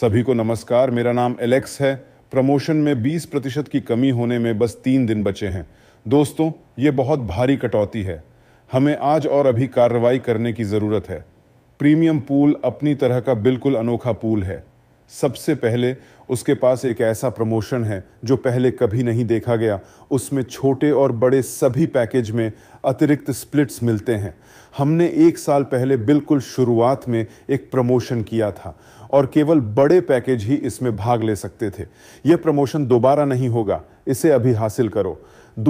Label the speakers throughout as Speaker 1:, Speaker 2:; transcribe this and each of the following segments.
Speaker 1: सभी को नमस्कार मेरा नाम एलेक्स है प्रमोशन में 20 प्रतिशत की कमी होने में बस तीन दिन बचे हैं दोस्तों ये बहुत भारी कटौती है हमें आज और अभी कार्रवाई करने की ज़रूरत है प्रीमियम पूल अपनी तरह का बिल्कुल अनोखा पूल है सबसे पहले उसके पास एक ऐसा प्रमोशन है जो पहले कभी नहीं देखा गया उसमें छोटे और बड़े सभी पैकेज में अतिरिक्त स्प्लिट्स मिलते हैं हमने एक साल पहले बिल्कुल शुरुआत में एक प्रमोशन किया था और केवल बड़े पैकेज ही इसमें भाग ले सकते थे यह प्रमोशन दोबारा नहीं होगा इसे अभी हासिल करो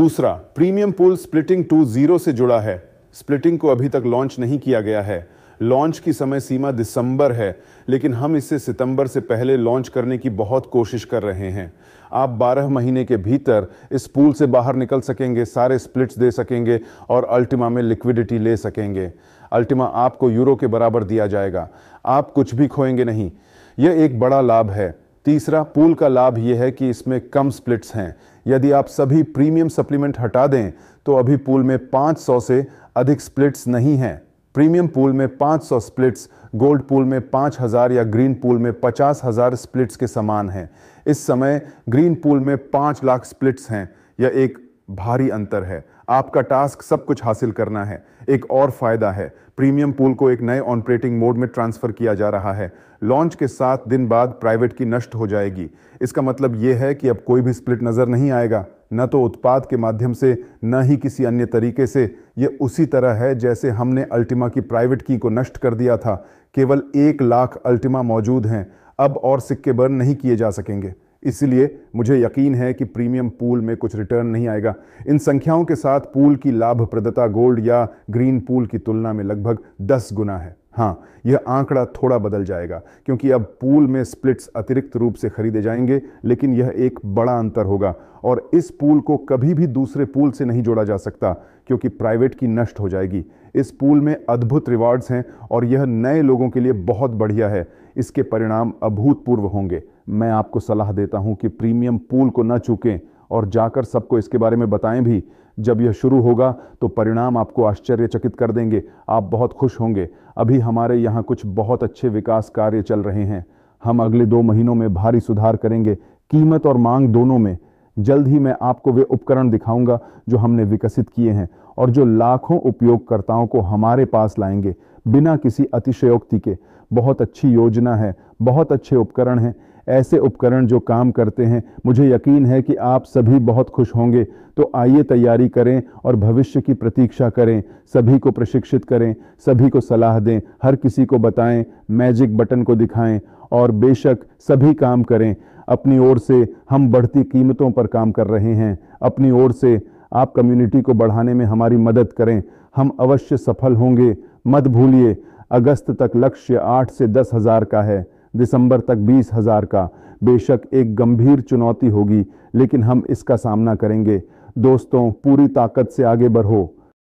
Speaker 1: दूसरा premium pool splitting two zero से जुड़ा है स्प्लिटिंग को अभी तक लॉन्च नहीं किया गया है लॉन्च की समय सीमा दिसंबर है लेकिन हम इसे सितंबर से पहले लॉन्च करने की बहुत कोशिश कर रहे हैं आप 12 महीने के भीतर इस पूल से बाहर निकल सकेंगे सारे स्प्लिट्स दे सकेंगे और अल्टिमा में लिक्विडिटी ले सकेंगे अल्टिमा आपको यूरो के बराबर दिया जाएगा आप कुछ भी खोएंगे नहीं यह एक बड़ा लाभ है तीसरा पूल का लाभ यह है कि इसमें कम स्प्लिट्स हैं यदि आप सभी प्रीमियम सप्लीमेंट हटा दें तो अभी पूल में 500 से अधिक स्प्लिट्स नहीं हैं प्रीमियम पूल में 500 स्प्लिट्स गोल्ड पूल में 5000 या ग्रीन पूल में 50000 स्प्लिट्स के समान हैं इस समय ग्रीन पूल में 5 लाख स्प्लिट्स हैं यह एक भारी अंतर है आपका टास्क सब कुछ हासिल करना है एक और फायदा है प्रीमियम पूल को एक नए ऑनपरेटिंग मोड में ट्रांसफ़र किया जा रहा है लॉन्च के सात दिन बाद प्राइवेट की नष्ट हो जाएगी इसका मतलब यह है कि अब कोई भी स्प्लिट नज़र नहीं आएगा न तो उत्पाद के माध्यम से न ही किसी अन्य तरीके से यह उसी तरह है जैसे हमने अल्टिमा की प्राइवेट की को नष्ट कर दिया था केवल एक लाख अल्टिमा मौजूद हैं अब और सिक्के बर्न नहीं किए जा सकेंगे इसलिए मुझे यकीन है कि प्रीमियम पूल में कुछ रिटर्न नहीं आएगा इन संख्याओं के साथ पूल की लाभप्रदता गोल्ड या ग्रीन पूल की तुलना में लगभग दस गुना है हाँ यह आंकड़ा थोड़ा बदल जाएगा क्योंकि अब पूल में स्प्लिट्स अतिरिक्त रूप से खरीदे जाएंगे लेकिन यह एक बड़ा अंतर होगा और इस पूल को कभी भी दूसरे पूल से नहीं जोड़ा जा सकता क्योंकि प्राइवेट की नष्ट हो जाएगी इस पूल में अद्भुत रिवार्ड्स हैं और यह नए लोगों के लिए बहुत बढ़िया है इसके परिणाम अभूतपूर्व होंगे मैं आपको सलाह देता हूं कि प्रीमियम पूल को न चूकें और जाकर सबको इसके बारे में बताएं भी जब यह शुरू होगा तो परिणाम आपको आश्चर्यचकित कर देंगे आप बहुत खुश होंगे अभी हमारे यहाँ कुछ बहुत अच्छे विकास कार्य चल रहे हैं हम अगले दो महीनों में भारी सुधार करेंगे कीमत और मांग दोनों में जल्द ही मैं आपको वे उपकरण दिखाऊंगा जो हमने विकसित किए हैं और जो लाखों उपयोगकर्ताओं को हमारे पास लाएंगे बिना किसी अतिशयोक्ति के बहुत अच्छी योजना है बहुत अच्छे उपकरण हैं ऐसे उपकरण जो काम करते हैं मुझे यकीन है कि आप सभी बहुत खुश होंगे तो आइए तैयारी करें और भविष्य की प्रतीक्षा करें सभी को प्रशिक्षित करें सभी को सलाह दें हर किसी को बताएं मैजिक बटन को दिखाएं और बेशक सभी काम करें अपनी ओर से हम बढ़ती कीमतों पर काम कर रहे हैं अपनी ओर से आप कम्युनिटी को बढ़ाने में हमारी मदद करें हम अवश्य सफल होंगे मत भूलिए अगस्त तक लक्ष्य आठ से दस हज़ार का है दिसंबर तक बीस हज़ार का बेशक एक गंभीर चुनौती होगी लेकिन हम इसका सामना करेंगे दोस्तों पूरी ताकत से आगे बढ़ो